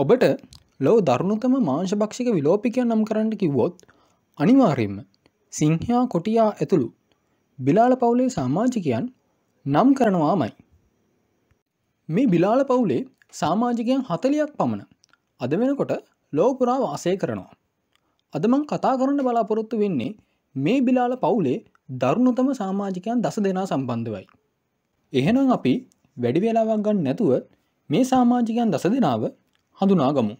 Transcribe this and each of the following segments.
ඔබට ලොව දරුණුතම මාංශභක්ෂික විලෝපිකය නම් කරන්න කිව්වොත් අනිවාරයෙන්ම සිංහයා කොටියා ඇතුළු බිලාල පවුලේ සාමාජිකයන් නම් කරනවාමයි. මේ බිලාල පවුලේ සාමාජිකයන් හතලියක් පමණ අද වෙනකොට ලෝපුරා වාසය කරනවා. අදමං කතා කරන්න බලාපොරොත්තු වෙන්නේ මේ බිලාල පවුලේ දරුණුතම සාමාජිකයන් දස දෙනා සම්බන්ධවයි. එහෙනම් අපි වැඩි වෙලාවක් ගන්න නැතුව මේ සාමාජිකයන් දස දෙනාව හඳුනාගමු.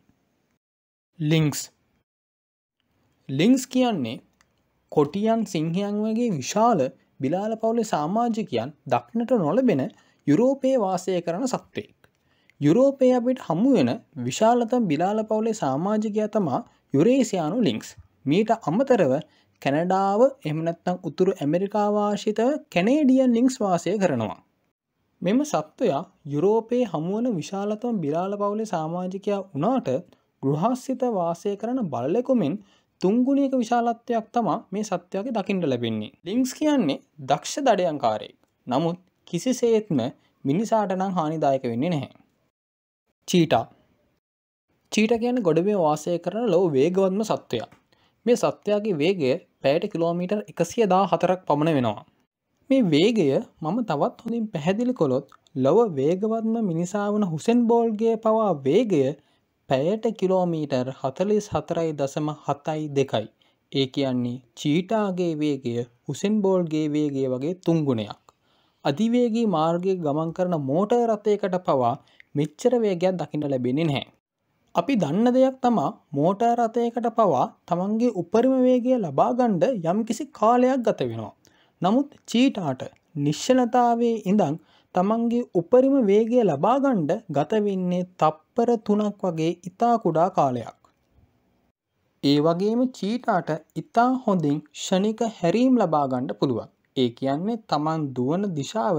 ලිංක්ස් ලිංක්ස් කියන්නේ කොටියන් සිංහයන් වගේ විශාල බිලාල පවුලේ සාමාජිකයන් දක්නට නොලබෙන යුරෝපයේ වාසය කරන සත්වයෙක්. යුරෝපය අපිට හමුවෙන විශාලතම් බිලාල පවුලේ සාමාජිකයා තමා යුරේසියානු ලිංක්ස් මීට අමතරව කැනඩාව එමනත්තං උතුරු ඇමරිකාවාශිතව කැනේඩියන් ලිංක්ස් වාසය කරනවා. මෙම සත්වයා යුරෝපයේ හමුවන විශාලතම බිරාල පවුලේ සාමාජිකයා වනාට ගෘහස්සිත වාසය කරන බල්ලෙකුමින් තුංගුණයක විශාලත්වයක් තමා මේ සත්‍යයාගේ දකිින්ට ලැබෙන්නේ. ලිංක්ස් කියන්නේ දක්ෂ දඩයංකාරයෙක්. නමුත් කිසිසේත්ම මිනිසාට නං හානිදායක වෙන්නේ නැහැ. චීටා චීට කියන ගොඩ මේ වාසය කරන ලොව වේගවත්ම සත්වයා. මේ සත්‍යයාගේ වේගේ පෑට කිලෝමීටර් එකසිය දා හතරක් පමණ වෙනවා. මේ වේගය මම තවත් හොඳින් පැහැදිලි කොළොත් ලොව වේගවත්ම මිනිසා වන හුසෙන් බෝල්ගේ පවා වේගය පැයට කිලෝමීටර් හතලිස් හතරයි දසම හතයි දෙකයි. ඒ කියන්නේ චීටාගේ වේගය හුසෙන් බෝල්ගේ වේගේ වගේ තුංගුණයක්. අධිවේගී මාර්ගය ගමන් කරන මෝට රථයකට පවා මෙච්චර වේගයක් දකිට ලැබෙන නැහැ. අපි දන්න දෙයක් තමා මෝට රථයකට පවා තමන්ගේ උපරිම වේගය ලබාගණ්ඩ යම්කිසි කාලයක් ගත වෙනවා. නමුත් චීටාට නිශ්ෂලතාවේ ඉඳං තමන්ගේ උපරිම වේගය ලබාගණ්ඩ ගතවෙන්නේ තප්පර තුනක් වගේ ඉතා කුඩා කාලයක්. ඒ වගේම චීටාට ඉතා හොඳින් ෂණික හැරීම් ලබාගණ්ඩ පුළුවන්. ඒ කියන්නේ තමන් දුවන දිශාව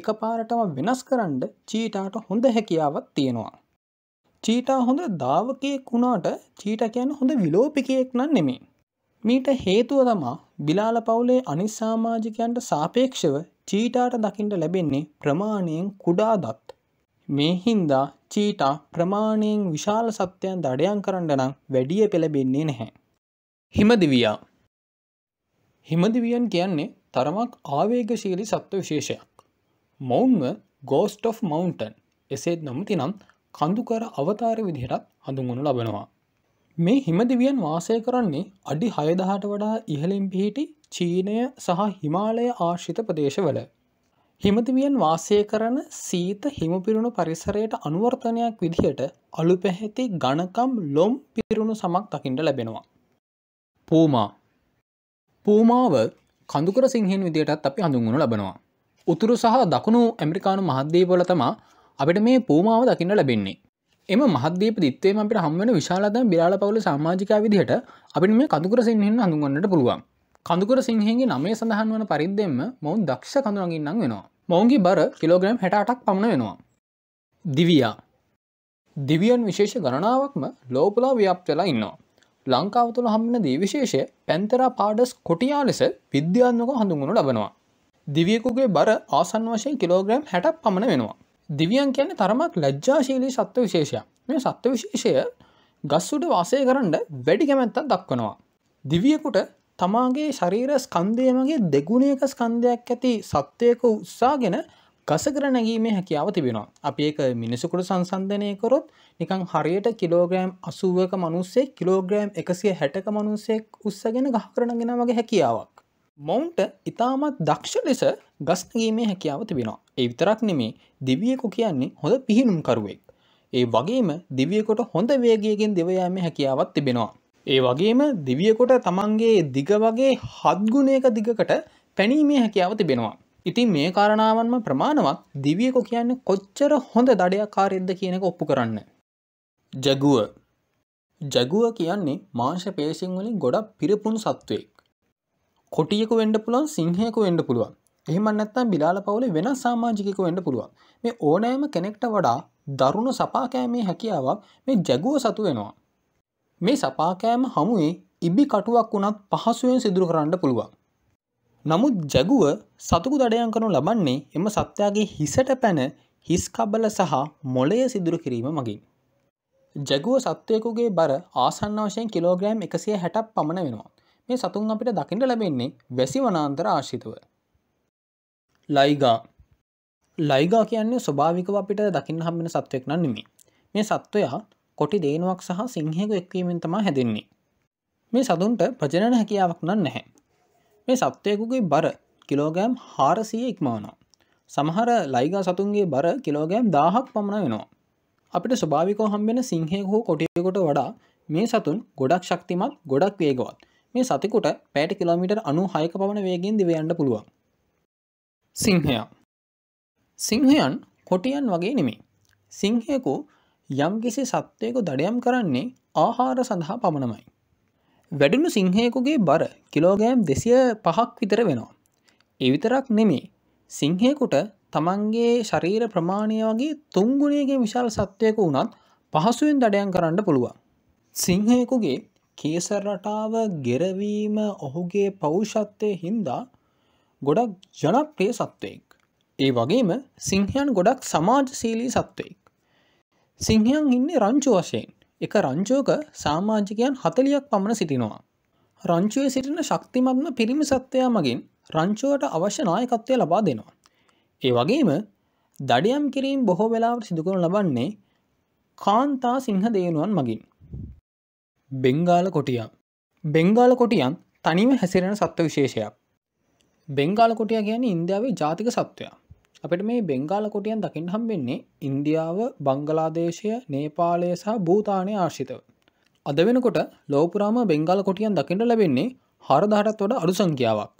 එක පාරටම වෙනස් කරන්න චීටාට හොඳ හැකියාවත් තියෙනවා. චීටා හොඳ දාවකයෙක් වුණාට චීට කියන හොඳ විලෝපිකයෙක් නම් නෙමේ මීට හේතුව තමා බිලාල පවුලේ අනිසාමාජිකයන්ට සාපේක්ෂව චීටාට දකිින්ට ලැබෙන්නේ ප්‍රමාණයෙන් කුඩා දත්. මේ හින්දා චීටා ප්‍රමාණයෙන් විශාල සත්‍යයන් දඩයන් කරන්නනම් වැඩිය පෙළබෙන්නේ නැහැ. හිමදිවයා හිමදිවියන් කියන්නේ තරමක් ආවේගශීලි සත්ව විශේෂයක්. මොවන්ව ගෝස්ට of මවන්ටන් එසේත් නොමතිනම් කඳුකර අවතාර විදිහටත් හඳුගුණු ලබනවා. මේ හිම දෙවියන් වාසය කරන්නේ අඩි හයදහට වඩා ඉහලින් පිහිටි චීනය සහ හිමාලය ආශ්‍රිත ප්‍රදේශවල. හිමතිවියන් වාසය කරන සීත හිමපිරුණු පරිසරයට අනුවර්තනයක් විදිහට අලු පැහැති ගණකම් ලොම් පිරුණු සමක් තකින්ට ලැබෙනවා. පූමා පූමාව කඳුකර සිංහෙන් විදියටත් අපි හඳුන්ගුණු ලබනවා. උතුරු සහ දකුණු ඇමරිකානු මහද්දීපොලතමා අපිට මේ පූමාව දකින්න ලැබෙන්නේ. එම මහදීප දිත්තේම අපට හම්වන විශාලතම බිරාල පවල සමාජිකා විදිහට අපිට මේ කඳුකර සිංහෙන් හඳුන්ගන්නට පුළුවන්. කඳුකර සිංහගේ නමේ සඳහන් වන පරිද්දෙන්ම මොවුන් දක්ෂ කඳුරගින්නම් වෙනවා. මොවුන්ගේ බර කිලෝග්‍රම් හැටක් පමණ වෙනවා. දිවියා. දිවියන් විශේෂ ගණනාවක්ම ලෝපලා ව්‍යාප්තලා ඉන්නවා. ලංකාව තුළ හම්මන දී විශේෂය පැන්තරා පාඩස් කොටියා ලෙස විද්‍යාත්මක හඳුන්ගුණු ලබනවා. දිවියකුගේ බර ආසන් වශයෙන් කිලෝග්‍රම් හැටක් පමණ වෙනවා. දිවියන් කියන්නේ තරමක් ලැජ්ජාශීලී සත්ව විශේෂයක් මේ සත්ව විශේෂය ගස්සුඩ වාසය කරන්න වැඩි කැමැත්තක් දක්වනවා. දිවියකුට තමාගේ ශරීර ස්කන්දයමගේ දෙගුණයක ස්කන්ධයක් ඇති සත්වයක උත්සාගෙන ගස කරනැගීමේ හැකියාව තිබෙනවා. අපි ඒක මිනිසුකුට සංසන්ධනය කරොත් නිකං හරියට කිලෝග්‍රෑම් අසුවක මනුස්සේ කිලෝග්‍රෑම් එකසිය හැටක මනුස්සෙක් උත්සගෙන ගහ කරනගෙන වගේ හැකියාවක්. මොවුන්ට ඉතාමත් දක්ෂ ලෙස ගස්නගීමේ හැකියාව තිබෙනවා ඒ විතරක් නෙමේ දෙවියකු කියන්නේ හොඳ පිහිනුම්කරුවෙක් ඒ වගේම දෙවියකොට හොඳ වේගයගෙන් දෙවයාම හැකියාවත් තිබෙනවා ඒ වගේම දෙවියකොට තමන්ගේ දිග වගේ හත්ගුණයක දිගකට පැනීමේ හැකියාව තිබෙනවා ඉතින් මේ කාරණාවන්ම ප්‍රමාණවත් දිවියකො කියන්න කොච්චර හොඳ දඩයක් කාරෙද්ද කියනක ඔප්පු කරන්න ජගුව ජගුව කියන්නේ මාංශ පේසිංවලින් ගොඩක් පිරිපුුණු සත්වයෙක් කොටියක වෙන්ඩ පුළුවන් සිංහයක වෙන්ඩ පුළුවන් එහෙමන්නත්තම් බිලාල පවුල වෙන සාමාජිකක වෙන්ඩ පුළුවන් මේ ඕනෑම කෙනෙක්ට වඩා දරුණු සපාකෑමේ හැකියාවක් මේ ජැගුව සතු වෙනවා. මේ සපාකෑම හමුවේ ඉබි කටුවක් වුණත් පහසුවෙන් සිදුරු කරන්න පුළුවන්. නමුත් ජැගුව සතුකු දඩයන් කරනු ලබන්නේ එම සත්‍යයාගේ හිසට පැන හිස්කබල සහ මොලය සිදුරු කිරීම මගින්. ජැගුව සත්වයකුගේ බර ආසන්න වශයෙන් කිලෝග්‍රෑම් එකසිය හැටක් පමණ වෙනවා. මේ සතුන් අපිට දකිට ලැබෙන්නේ වැසි වනාන්තර ආශිතව. ලයිගා ලයිගා කියන්නේ ස්වභාවිකව අපිට දකින්න හම්බෙන සත්වයක් නම් නෙමේ මේ සත්වයා කොටි දේනුවක් සහ සිංහයක එක්වීමෙන් තමා හැදෙන්නේ. මේ සතුන්ට ප්‍රජනන හැකියාවක් නම් නැහැ. මේ සත්වයකුගේ බර කිලෝගෑම් හාරසිය ඉක්මවනවා. සමහර ලයිගා සතුන්ගේ බර කිලෝගෑම් දාහක් පමණ වෙනවා. අපිට ස්වභාවිකෝ හම්බෙන සිංහයක හෝ කොටියකොට වඩා මේ සතුන් ගොඩක් ශක්තිමත් ගොඩක් වේගවත් මේ සතිකුට පෑට කිලමිට අනු හයක පවන වේගෙන් දිවයන්න පුළුවන්. සිංහයා සිංහයන් කොටියන් වගේ නෙමේ. සිංහයකු යම් කිසි සත්වයකු දඩයම් කරන්නේ ආහාර සඳහා පමණමයි. වැඩුණු සිංහයකුගේ බර කිලෝගෑම් දෙසිය පහක් විතර වෙනවා. එවිතරක් නෙමේ සිංහයකුට තමන්ගේ ශරීර ප්‍රමාණය වගේ තුංගුණයගේ විශාල සත්වයක වුණත් පහසුවෙන් දඩයන් කරන්න පුළුවන්. සිංහයකුගේ කේසර රටාව ගෙරවීම ඔහුගේ පෞෂත්වය හින්දා ගොඩක් ජනප්‍රිය සත්වයෙක්. ඒ වගේම සිංහයන් ගොඩක් සමාජශීලී සත්වයෙක්. සිංහයන් ඉන්නේ රංචු වශයෙන් එක රංචෝක සාමාජිකයන් හතලියක් පමණ සිටිනවා. රංචුවේ සිටින ශක්තිමත්ම පිරිමි සත්වයා මගින් රංචුවට අවශ්‍ය නායකත්වය ලබා දෙනවා. ඒ වගේම දඩියම් කිරීම් බොහෝ වෙලාවට සිදුකරන ලබන්නේ කාන්තා සිංහ දේනුවන් මගින් බෙංගාල කොටියන් බෙංගාල කොටියන් තනිව හැසිරෙන සත්ව විශේෂයක් බෙංගාල කොටිය කියන ඉන්දියාවේ ජාතික සත්වයා අපට මේ බෙංගාල කොටියන් දකිින් හම්බෙන්නේ ඉන්දියාව බංගලාදේශය නේපාලය සහ භූතානය ආර්ශිතව අද වෙනකොට ලෝපුරාම බෙංගාල කොටියන් දකිට ලැබෙන්නේ හරදාටත් වඩ අඩු සංඛ්‍යාවක්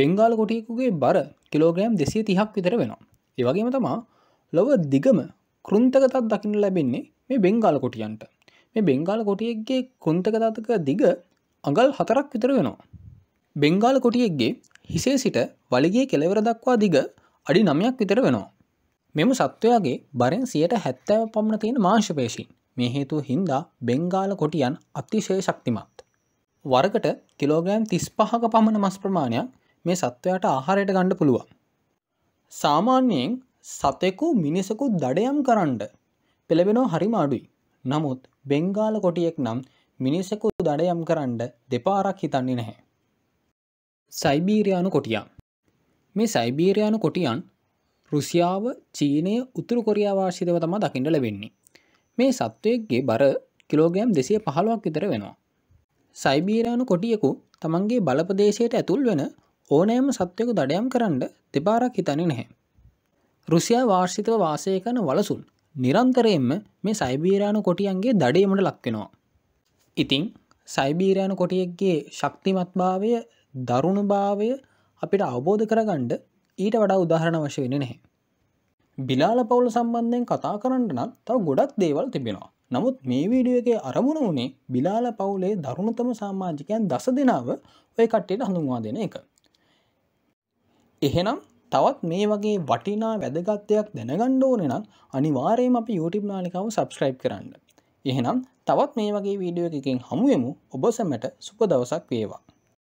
බෙංගාල කොටියකුගේ බර කිලෝග්‍රෑම් දෙසිය තිහක් විතර වෙනවා ඒවගේම තමා ලොව දිගම කෘන්තකතත් දකිට ලැබෙන්නේ මේ බෙංගාල කොටියන්ට මේ බෙංගාල කොටියෙක්ගේ කොන්තකතාතක දිග අඟල් හතරක් විතර වෙනවා. බෙංගාල කොටියෙක්ගේ හිසේ සිට වලිගේ කෙලවර දක්වා දිග අඩි නමයක් විතර වෙනවා. මෙම සත්වයාගේ බරෙන් සියට හැත්තැව පමණ තියෙන මාංශපේශී මේ හේතුව හින්දා බෙංගාල කොටියන් අතිශය ශක්තිමත්. වරකට කිලෝගෑම් තිස් පහක පමණ මස් ප්‍රමාණයක් මේ සත්වයාට ආහාරයට ගණ්ඩ පුළුවන්. සාමාන්‍යයෙන් සතෙකු මිනිසකු දඩයම් කරන්න පෙළබෙනෝ හරිමාඩුයි. නමුත් බෙංගාල කොටියෙක් නම් මිනිසෙකු දඩයම් කරන්න දෙපාරක් හිතන්නේ නැහැ. සයිබීරයානු කොටියන් මේ සයිබීරයානු කොටියන් රුසියාව චීනය උතුරු කොරියාවාශිතව තම දකිට ලැබෙන්නේ. මේ සත්වයක්ගේ බර කිලෝගෑම් දෙසිය පහළුවක් විතර වෙනවා. සයිබීරයානු කොටියෙකු තමන්ගේ බලපදේශයට ඇතුල් වෙන ඕනෑම සත්වයකු දඩයම් කරන්න දෙපාරක් හිතනි නැහැ. රුසියා වාර්ෂිතව වාසය කන වලසුන් නිරන්තරයෙන්ම මේ සයිබීරයානු කොටියන්ගේ දඩේමට ලක්වෙනවා. ඉතිං සයිබීරයානු කොටියෙක්ගේ ශක්තිමත්භාවය දරුණු භාවය අපිට අවබෝධ කරගණ්ඩ ඊට වඩා උදාහරණ වශ වෙන නැහැ. බිලාල පවුල සම්බන්ධයෙන් කතා කරන්න නම් තව ගොඩක් දේවල් තිබෙනවා. නමුත් මේ වීඩියෝ එක අරමුණ වනේ බිලාල පවුලේ දරුණුතම සාමාජිකයන් දස දෙනාව ඔය කට්ටේට හඳුන්වා දෙන එක. එහෙනම් තවත් මේ වගේ වටිනා වැදගත්වයක් දැනගණ්ඩ ඕනෙනම් අනිවාරයම අපි YouTube නාලිකාව සබස්ක්‍රයිබ් කරන්න. එහෙනම් තවත් මේ වගේ වීඩියෝ එකකින් හමුුවමු ඔබ සැමට සුප දවසක් වේවා.